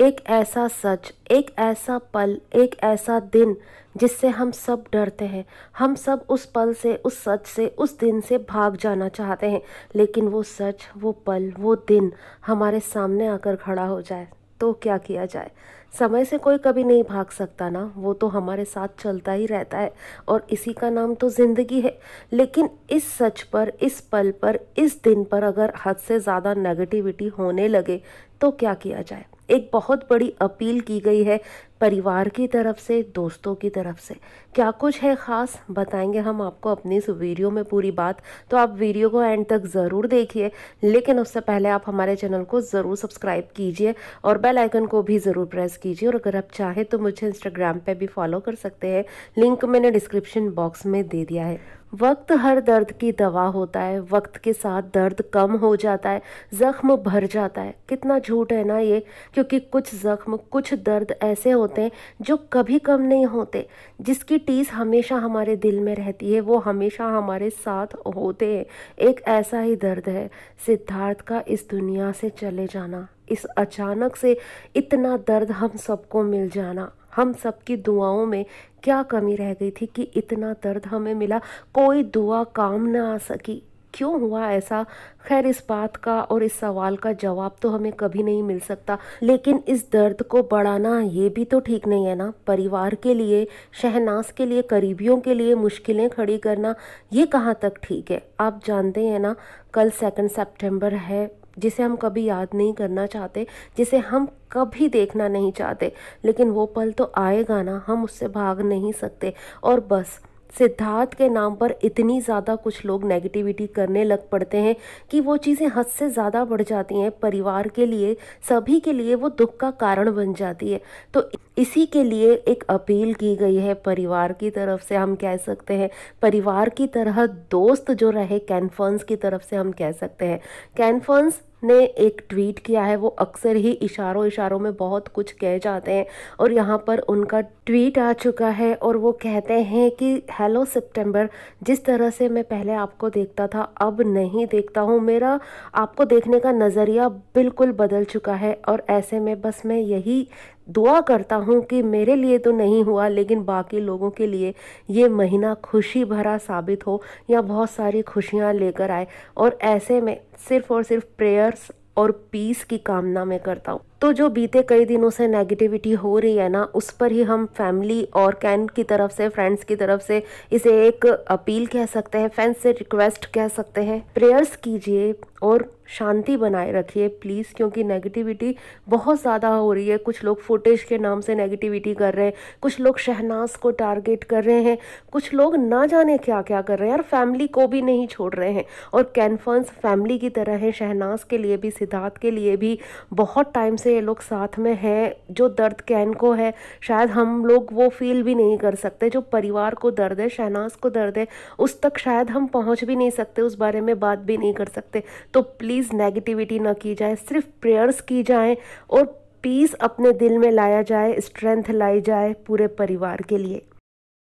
एक ऐसा सच एक ऐसा पल एक ऐसा दिन जिससे हम सब डरते हैं हम सब उस पल से उस सच से उस दिन से भाग जाना चाहते हैं लेकिन वो सच वो पल वो दिन हमारे सामने आकर खड़ा हो जाए तो क्या किया जाए समय से कोई कभी नहीं भाग सकता ना वो तो हमारे साथ चलता ही रहता है और इसी का नाम तो ज़िंदगी है लेकिन इस सच पर इस पल पर इस दिन पर अगर हद से ज़्यादा नेगेटिविटी होने लगे तो क्या किया जाए एक बहुत बड़ी अपील की गई है परिवार की तरफ से दोस्तों की तरफ से क्या कुछ है ख़ास बताएंगे हम आपको अपनी इस वीडियो में पूरी बात तो आप वीडियो को एंड तक ज़रूर देखिए लेकिन उससे पहले आप हमारे चैनल को ज़रूर सब्सक्राइब कीजिए और बेल आइकन को भी ज़रूर प्रेस कीजिए और अगर आप चाहें तो मुझे इंस्टाग्राम पे भी फॉलो कर सकते हैं लिंक मैंने डिस्क्रिप्शन बॉक्स में दे दिया है वक्त हर दर्द की दवा होता है वक्त के साथ दर्द कम हो जाता है ज़ख्म भर जाता है कितना झूठ है ना ये क्योंकि कुछ ज़ख्म कुछ दर्द ऐसे होते हैं जो कभी कम नहीं होते जिसकी टीस हमेशा हमारे दिल में रहती है वो हमेशा हमारे साथ होते हैं एक ऐसा ही दर्द है सिद्धार्थ का इस दुनिया से चले जाना इस अचानक से इतना दर्द हम सबको मिल जाना हम सब की दुआओं में क्या कमी रह गई थी कि इतना दर्द हमें मिला कोई दुआ काम ना आ सकी क्यों हुआ ऐसा खैर इस बात का और इस सवाल का जवाब तो हमें कभी नहीं मिल सकता लेकिन इस दर्द को बढ़ाना ये भी तो ठीक नहीं है ना परिवार के लिए शहनाज के लिए करीबियों के लिए मुश्किलें खड़ी करना ये कहाँ तक ठीक है आप जानते हैं ना कल सेकंड सितंबर है जिसे हम कभी याद नहीं करना चाहते जिसे हम कभी देखना नहीं चाहते लेकिन वो पल तो आएगा ना हम उससे भाग नहीं सकते और बस सिद्धार्थ के नाम पर इतनी ज़्यादा कुछ लोग नेगेटिविटी करने लग पड़ते हैं कि वो चीज़ें हद से ज़्यादा बढ़ जाती हैं परिवार के लिए सभी के लिए वो दुख का कारण बन जाती है तो इसी के लिए एक अपील की गई है परिवार की तरफ से हम कह सकते हैं परिवार की तरह दोस्त जो रहे कैनफर्स की तरफ से हम कह सकते हैं कैनफर्स ने एक ट्वीट किया है वो अक्सर ही इशारों इशारों में बहुत कुछ कह जाते हैं और यहाँ पर उनका ट्वीट आ चुका है और वो कहते हैं कि हेलो सितंबर जिस तरह से मैं पहले आपको देखता था अब नहीं देखता हूँ मेरा आपको देखने का नज़रिया बिल्कुल बदल चुका है और ऐसे में बस मैं यही दुआ करता हूँ कि मेरे लिए तो नहीं हुआ लेकिन बाकी लोगों के लिए ये महीना खुशी भरा साबित हो या बहुत सारी खुशियाँ लेकर आए और ऐसे में सिर्फ़ और सिर्फ प्रेयर्स और पीस की कामना मैं करता हूँ तो जो बीते कई दिनों से नेगेटिविटी हो रही है ना उस पर ही हम फैमिली और कैन की तरफ से फ्रेंड्स की तरफ से इसे एक अपील कह सकते हैं फैंस से रिक्वेस्ट कह सकते हैं प्रेयर्स कीजिए और शांति बनाए रखिए प्लीज़ क्योंकि नेगेटिविटी बहुत ज़्यादा हो रही है कुछ लोग फुटेज के नाम से नेगेटिविटी कर रहे हैं कुछ लोग शहनाज को टारगेट कर रहे हैं कुछ लोग ना जाने क्या क्या कर रहे हैं और फैमिली को भी नहीं छोड़ रहे हैं और कैनफर्स फैमिली की तरह है शहनाज के लिए भी सिद्धार्थ के लिए भी बहुत टाइम से से ये लोग साथ में हैं जो दर्द कैन को है शायद हम लोग वो फील भी नहीं कर सकते जो परिवार को दर्द है शहनाज को दर्द है उस तक शायद हम पहुंच भी नहीं सकते उस बारे में बात भी नहीं कर सकते तो प्लीज़ नेगेटिविटी ना की जाए सिर्फ प्रेयर्स की जाएँ और पीस अपने दिल में लाया जाए स्ट्रेंथ लाई जाए पूरे परिवार के लिए